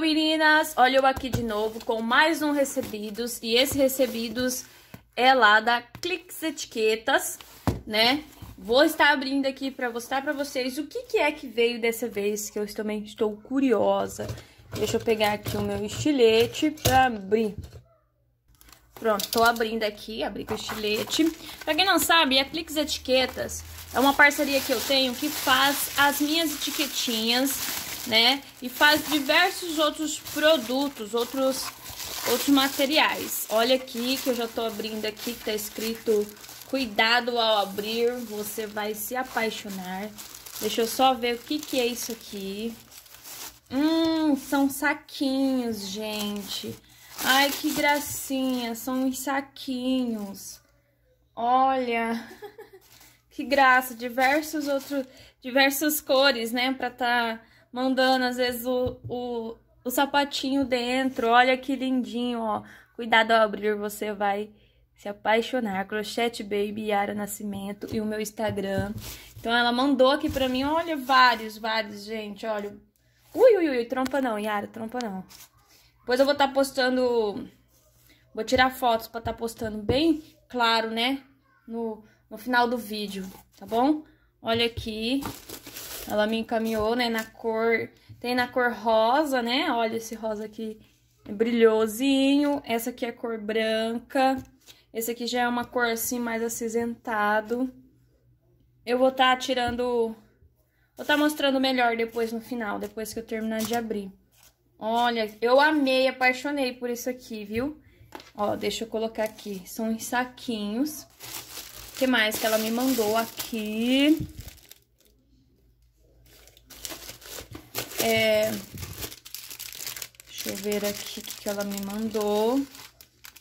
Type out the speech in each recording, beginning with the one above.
meninas, olha eu aqui de novo com mais um Recebidos e esse Recebidos é lá da Clix Etiquetas, né? Vou estar abrindo aqui para mostrar para vocês o que, que é que veio dessa vez, que eu também estou curiosa. Deixa eu pegar aqui o meu estilete para abrir. Pronto, tô abrindo aqui, abri com o estilete. Para quem não sabe, a Clix Etiquetas é uma parceria que eu tenho que faz as minhas etiquetinhas né? E faz diversos outros produtos, outros, outros materiais. Olha aqui que eu já tô abrindo aqui, que tá escrito Cuidado ao abrir, você vai se apaixonar. Deixa eu só ver o que que é isso aqui. Hum, são saquinhos, gente. Ai, que gracinha, são uns saquinhos. Olha, que graça, diversos outros, diversas cores, né, para tá mandando às vezes o, o, o sapatinho dentro. Olha que lindinho, ó. Cuidado ao abrir, você vai se apaixonar. Crochete Baby Yara Nascimento e o meu Instagram. Então ela mandou aqui pra mim, olha, vários, vários, gente, olha. Ui, ui, ui, trompa não, Yara, trompa não. Depois eu vou estar tá postando, vou tirar fotos pra estar tá postando bem claro, né? No, no final do vídeo, tá bom? Olha aqui, ela me encaminhou, né, na cor... Tem na cor rosa, né? Olha esse rosa aqui é brilhosinho. Essa aqui é cor branca. Esse aqui já é uma cor assim mais acinzentado. Eu vou estar tá tirando... Vou estar tá mostrando melhor depois no final, depois que eu terminar de abrir. Olha, eu amei, apaixonei por isso aqui, viu? Ó, deixa eu colocar aqui. São os saquinhos. O que mais que ela me mandou aqui? É... Deixa eu ver aqui o que ela me mandou.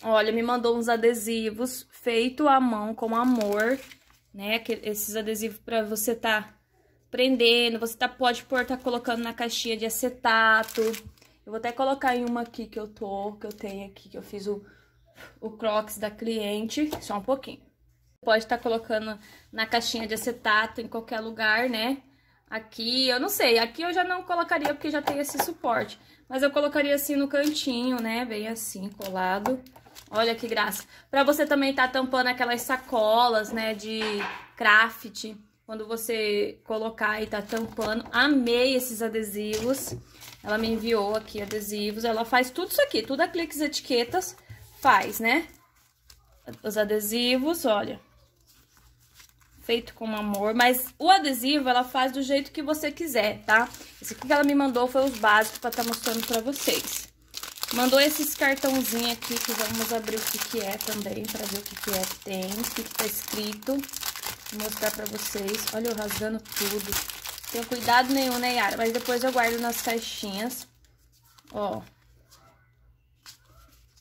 Olha, me mandou uns adesivos feito à mão com amor, né? Que, esses adesivos para você tá prendendo, você tá pode pôr tá colocando na caixinha de acetato. Eu vou até colocar em uma aqui que eu tô, que eu tenho aqui, que eu fiz o, o crocs da cliente, só um pouquinho. Pode estar tá colocando na caixinha de acetato em qualquer lugar, né? Aqui, eu não sei, aqui eu já não colocaria porque já tem esse suporte. Mas eu colocaria assim no cantinho, né? Bem assim, colado. Olha que graça. Pra você também tá tampando aquelas sacolas, né? De craft. Quando você colocar e tá tampando. Amei esses adesivos. Ela me enviou aqui adesivos. Ela faz tudo isso aqui. Tudo a cliques etiquetas faz, né? Os adesivos, olha feito com amor, mas o adesivo ela faz do jeito que você quiser, tá? Esse aqui que ela me mandou foi os básicos pra estar tá mostrando pra vocês. Mandou esses cartãozinhos aqui, que vamos abrir o que que é também, pra ver o que que é que tem, o que que tá escrito. Vou mostrar pra vocês. Olha eu rasgando tudo. Tenho cuidado nenhum, né, Yara? Mas depois eu guardo nas caixinhas. Ó.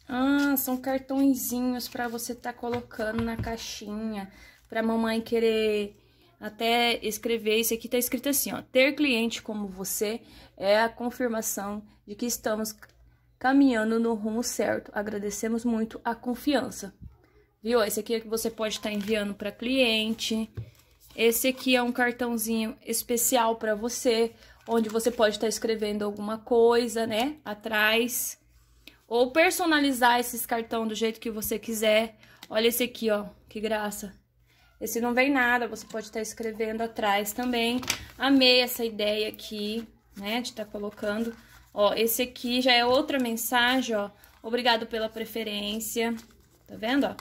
Ah, são cartõezinhos pra você tá colocando na caixinha para a mamãe querer até escrever. Isso aqui está escrito assim, ó. Ter cliente como você é a confirmação de que estamos caminhando no rumo certo. Agradecemos muito a confiança. Viu? Esse aqui é que você pode estar tá enviando para cliente. Esse aqui é um cartãozinho especial para você, onde você pode estar tá escrevendo alguma coisa, né? Atrás. Ou personalizar esses cartão do jeito que você quiser. Olha esse aqui, ó. Que graça. Esse não vem nada, você pode estar escrevendo atrás também. Amei essa ideia aqui, né, de estar colocando. Ó, esse aqui já é outra mensagem, ó. Obrigado pela preferência, tá vendo, ó?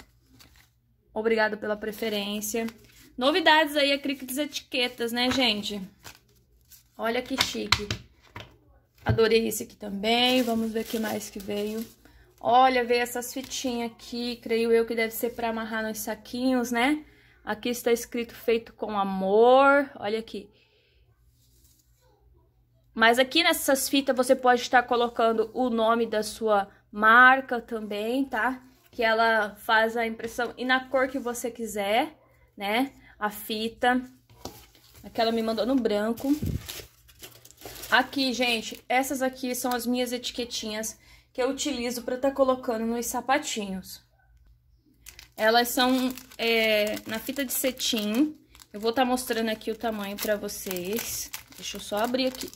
Obrigado pela preferência. Novidades aí, acrílicos etiquetas, né, gente? Olha que chique. Adorei esse aqui também, vamos ver o que mais que veio. Olha, veio essas fitinhas aqui, creio eu que deve ser para amarrar nos saquinhos, né? Aqui está escrito feito com amor, olha aqui. Mas aqui nessas fitas você pode estar colocando o nome da sua marca também, tá? Que ela faz a impressão e na cor que você quiser, né? A fita. Aqui ela me mandou no branco. Aqui, gente, essas aqui são as minhas etiquetinhas que eu utilizo para estar tá colocando nos sapatinhos. Elas são é, na fita de cetim. Eu vou estar tá mostrando aqui o tamanho para vocês. Deixa eu só abrir aqui.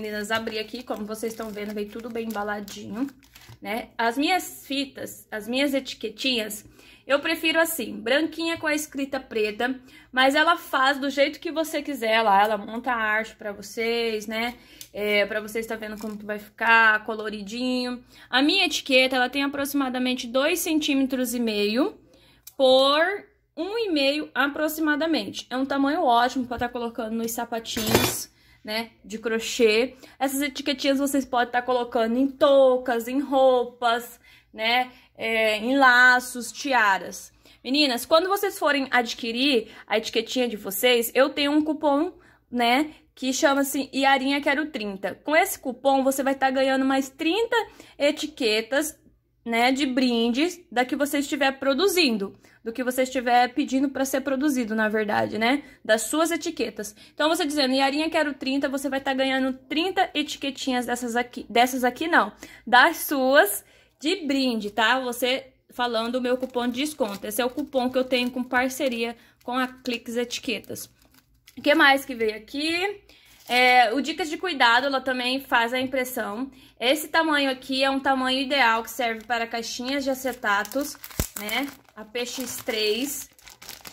Meninas, abri aqui, como vocês estão vendo, veio tudo bem embaladinho, né? As minhas fitas, as minhas etiquetinhas, eu prefiro assim, branquinha com a escrita preta, mas ela faz do jeito que você quiser lá, ela monta a arte para vocês, né? É, vocês tá vendo como que vai ficar, coloridinho. A minha etiqueta, ela tem aproximadamente 2,5 centímetros e meio, por um e meio aproximadamente. É um tamanho ótimo para estar tá colocando nos sapatinhos, né, de crochê. Essas etiquetinhas vocês podem estar tá colocando em toucas, em roupas, né, é, em laços, tiaras. Meninas, quando vocês forem adquirir a etiquetinha de vocês, eu tenho um cupom, né, que chama-se Iarinha Quero 30. Com esse cupom, você vai estar tá ganhando mais 30 etiquetas, né, de brindes da que você estiver produzindo do que você estiver pedindo para ser produzido, na verdade, né? Das suas etiquetas. Então, você dizendo, Yarinha, quero 30, você vai estar tá ganhando 30 etiquetinhas dessas aqui, dessas aqui não, das suas de brinde, tá? Você falando o meu cupom de desconto. Esse é o cupom que eu tenho com parceria com a Clix Etiquetas. O que mais que veio aqui? É, o Dicas de Cuidado, ela também faz a impressão. Esse tamanho aqui é um tamanho ideal que serve para caixinhas de acetatos, né? a PX3.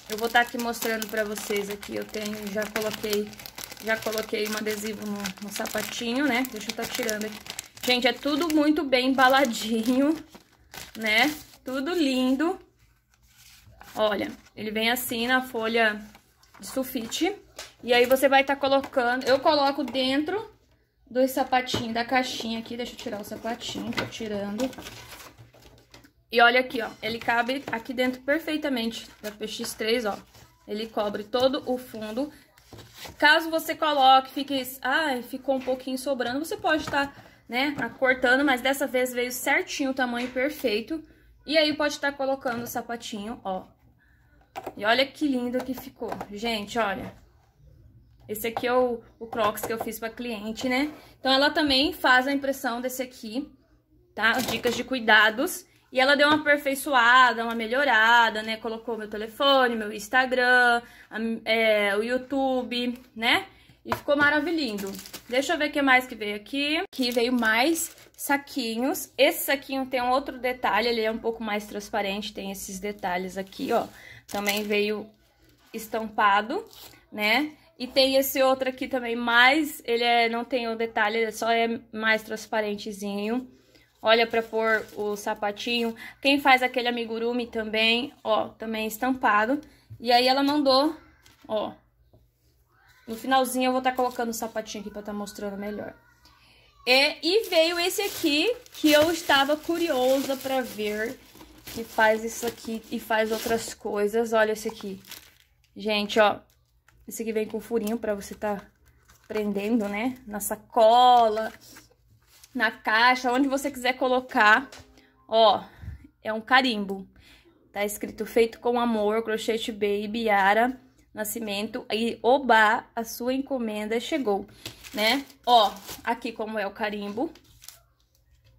Eu vou estar tá aqui mostrando pra vocês aqui. Eu tenho, já coloquei, já coloquei um adesivo no, no sapatinho, né? Deixa eu estar tá tirando aqui. Gente, é tudo muito bem embaladinho, né? Tudo lindo. Olha, ele vem assim na folha de sulfite. E aí você vai estar tá colocando... Eu coloco dentro dos sapatinhos da caixinha aqui. Deixa eu tirar o sapatinho, tô tirando. E olha aqui, ó, ele cabe aqui dentro perfeitamente da PX3, ó. Ele cobre todo o fundo. Caso você coloque, fique, ah, ficou um pouquinho sobrando, você pode estar, tá, né, cortando, mas dessa vez veio certinho o tamanho perfeito. E aí pode estar tá colocando o sapatinho, ó. E olha que lindo que ficou. Gente, olha. Esse aqui é o, o crocs que eu fiz pra cliente, né? Então ela também faz a impressão desse aqui, tá? Dicas de cuidados. E ela deu uma aperfeiçoada, uma melhorada, né? Colocou meu telefone, meu Instagram, a, é, o YouTube, né? E ficou maravilhoso. Deixa eu ver o que mais que veio aqui. Aqui veio mais saquinhos. Esse saquinho tem um outro detalhe, ele é um pouco mais transparente, tem esses detalhes aqui, ó. Também veio estampado, né? E tem esse outro aqui também mais, ele é, não tem o detalhe, ele só é mais transparentezinho. Olha para pôr o sapatinho. Quem faz aquele amigurumi também, ó, também é estampado. E aí ela mandou, ó. No finalzinho eu vou estar tá colocando o sapatinho aqui para estar tá mostrando melhor. É, e veio esse aqui que eu estava curiosa para ver que faz isso aqui e faz outras coisas. Olha esse aqui. Gente, ó. Esse aqui vem com furinho para você tá prendendo, né? Na sacola na caixa, onde você quiser colocar. Ó, é um carimbo. Tá escrito feito com amor, crochete baby, Yara, nascimento e oba, a sua encomenda chegou, né? Ó, aqui como é o carimbo.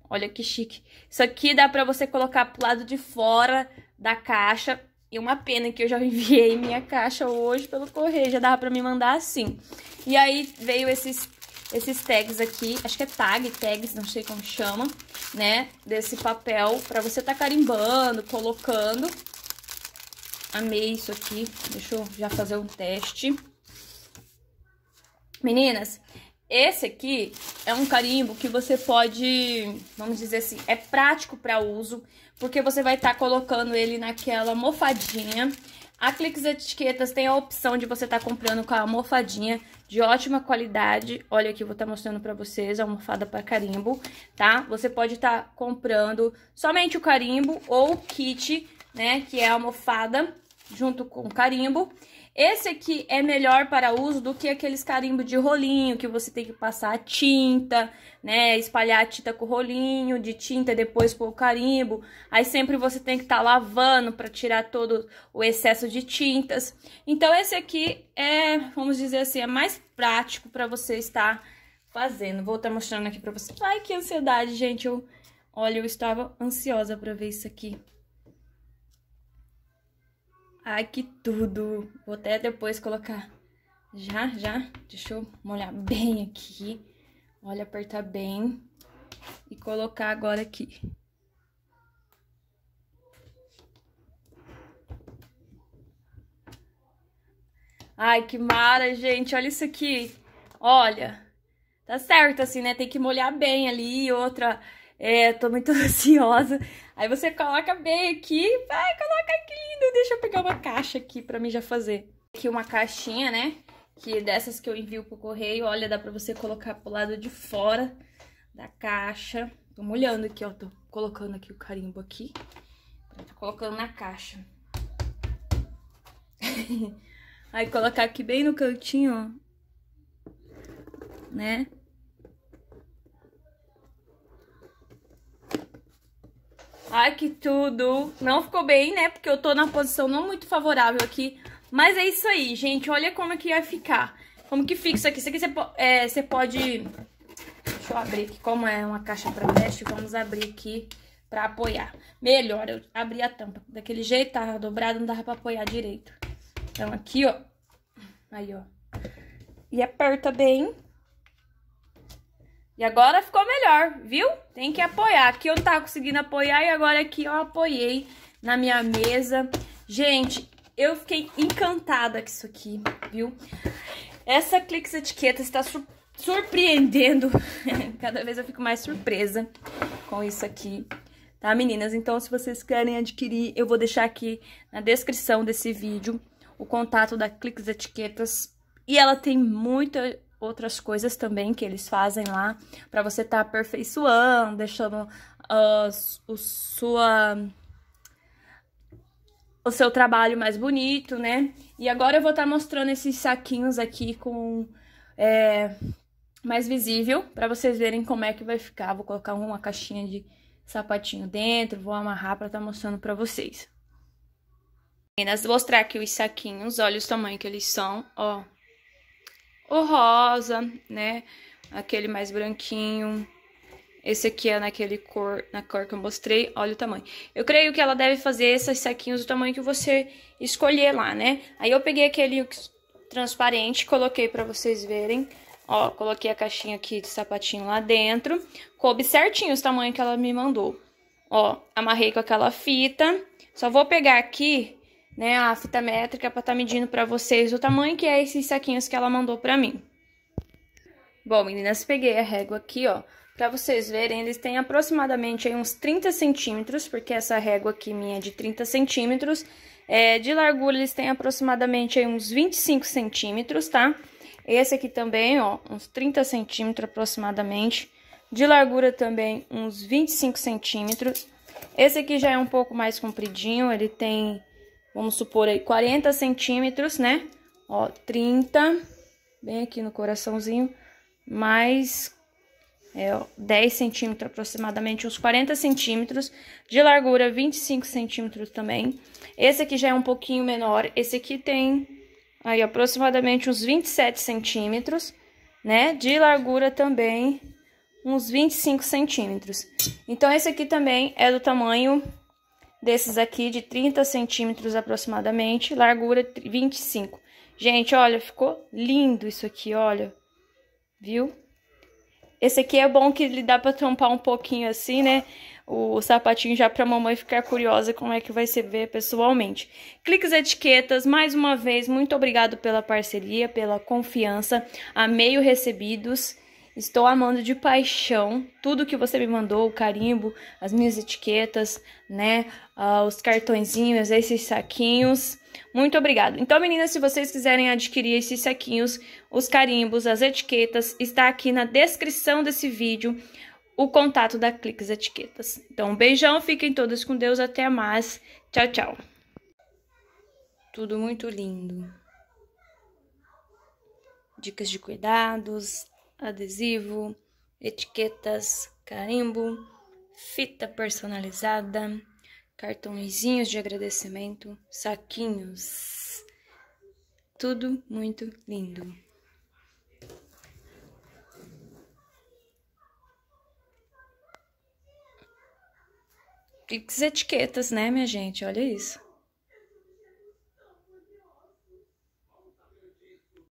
Olha que chique. Isso aqui dá pra você colocar pro lado de fora da caixa. E uma pena que eu já enviei minha caixa hoje pelo correio, já dava pra me mandar assim. E aí veio esses esses tags aqui, acho que é tag, tags, não sei como chama, né? Desse papel pra você tá carimbando, colocando. Amei isso aqui, deixa eu já fazer um teste. Meninas, esse aqui é um carimbo que você pode, vamos dizer assim, é prático para uso, porque você vai estar tá colocando ele naquela mofadinha a Cliques Etiquetas tem a opção de você estar tá comprando com a almofadinha de ótima qualidade. Olha aqui, eu vou estar tá mostrando para vocês, a almofada para carimbo, tá? Você pode estar tá comprando somente o carimbo ou o kit, né, que é a almofada junto com o carimbo. Esse aqui é melhor para uso do que aqueles carimbos de rolinho, que você tem que passar a tinta, né? Espalhar a tinta com o rolinho, de tinta depois com o carimbo. Aí sempre você tem que estar tá lavando para tirar todo o excesso de tintas. Então esse aqui é, vamos dizer assim, é mais prático para você estar fazendo. Vou estar tá mostrando aqui para você. Ai, que ansiedade, gente. Eu, olha, eu estava ansiosa para ver isso aqui. Ai, que tudo! Vou até depois colocar. Já, já. Deixa eu molhar bem aqui. Olha, apertar bem. E colocar agora aqui. Ai, que mara, gente. Olha isso aqui. Olha. Tá certo, assim, né? Tem que molhar bem ali. Outra é, tô muito ansiosa. Aí você coloca bem aqui, vai, coloca que lindo, deixa eu pegar uma caixa aqui pra mim já fazer. Aqui uma caixinha, né, que dessas que eu envio pro correio, olha, dá pra você colocar pro lado de fora da caixa. Tô molhando aqui, ó, tô colocando aqui o carimbo aqui, tô tá colocando na caixa. Aí colocar aqui bem no cantinho, ó, né, Ai, que tudo! Não ficou bem, né? Porque eu tô na posição não muito favorável aqui. Mas é isso aí, gente. Olha como que vai ficar. Como que fica isso aqui. Isso aqui você, é, você pode... Deixa eu abrir aqui. Como é uma caixa pra teste, vamos abrir aqui pra apoiar. Melhor eu abrir a tampa. Daquele jeito, tava dobrado, não dava pra apoiar direito. Então, aqui, ó. Aí, ó. E aperta bem e agora ficou melhor, viu? Tem que apoiar. Aqui eu não tava conseguindo apoiar e agora aqui eu apoiei na minha mesa. Gente, eu fiquei encantada com isso aqui, viu? Essa Clix Etiqueta está surpreendendo. Cada vez eu fico mais surpresa com isso aqui, tá, meninas? Então, se vocês querem adquirir, eu vou deixar aqui na descrição desse vídeo o contato da Clix Etiquetas. E ela tem muita outras coisas também que eles fazem lá para você estar tá aperfeiçoando, deixando uh, o sua o seu trabalho mais bonito, né? E agora eu vou estar tá mostrando esses saquinhos aqui com é, mais visível para vocês verem como é que vai ficar. Vou colocar uma caixinha de sapatinho dentro, vou amarrar para estar tá mostrando para vocês. Apenas mostrar aqui os saquinhos, olha o tamanho que eles são, ó, o rosa, né? Aquele mais branquinho. Esse aqui é naquele cor, na cor que eu mostrei, olha o tamanho. Eu creio que ela deve fazer esses saquinhos do tamanho que você escolher lá, né? Aí eu peguei aquele transparente, coloquei para vocês verem. Ó, coloquei a caixinha aqui de sapatinho lá dentro. Coube certinho os tamanhos que ela me mandou. Ó, amarrei com aquela fita. Só vou pegar aqui né, a fita métrica para estar tá medindo para vocês o tamanho que é esses saquinhos que ela mandou para mim. Bom, meninas, peguei a régua aqui, ó, para vocês verem, eles têm aproximadamente aí, uns 30 centímetros, porque essa régua aqui minha é de 30 centímetros, é, de largura eles têm aproximadamente aí, uns 25 centímetros, tá? Esse aqui também, ó, uns 30 centímetros aproximadamente, de largura também uns 25 centímetros. Esse aqui já é um pouco mais compridinho, ele tem vamos supor aí 40 centímetros, né? Ó, 30, bem aqui no coraçãozinho, mais é, ó, 10 centímetros aproximadamente, uns 40 centímetros. De largura, 25 centímetros também. Esse aqui já é um pouquinho menor, esse aqui tem aí aproximadamente uns 27 centímetros, né? De largura também uns 25 centímetros. Então, esse aqui também é do tamanho desses aqui de 30 centímetros aproximadamente, largura 25. Gente, olha, ficou lindo isso aqui, olha, viu? Esse aqui é bom que ele dá pra trompar um pouquinho assim, né? O sapatinho já pra mamãe ficar curiosa como é que vai ser ver pessoalmente. Cliques etiquetas, mais uma vez, muito obrigado pela parceria, pela confiança. Amei o recebidos. Estou amando de paixão tudo que você me mandou, o carimbo, as minhas etiquetas, né? Uh, os cartõezinhos, esses saquinhos. Muito obrigado. Então, meninas, se vocês quiserem adquirir esses saquinhos, os carimbos, as etiquetas, está aqui na descrição desse vídeo o contato da Cliques Etiquetas. Então, um beijão, fiquem todas com Deus, até mais. Tchau, tchau. Tudo muito lindo dicas de cuidados, adesivo, etiquetas, carimbo, fita personalizada, cartõezinhos de agradecimento, saquinhos. Tudo muito lindo. E etiquetas, né, minha gente? Olha isso.